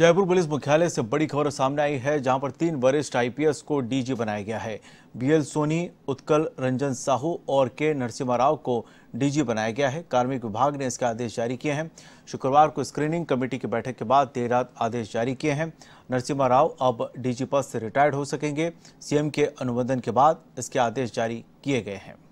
Jaipur police मुख्यालय से बड़ी खबर सामने आई है जहां पर तीन वरिष्ठ आईपीएस को डीजी बनाया गया है बीएल सोनी उत्कल रंजन साहू और के नरसिम्हा राव को डीजी बनाया गया है कार्मिक विभाग ने इसके आदेश जारी किए हैं शुक्रवार को स्क्रीनिंग कमेटी की बैठक के बाद देर रात आदेश जारी किए हैं नरसिम्हा राव अब डीजी पद से रिटायर्ड हो सकेंगे सीएम के अनुमोदन के बाद इसके आदेश जारी किए गए हैं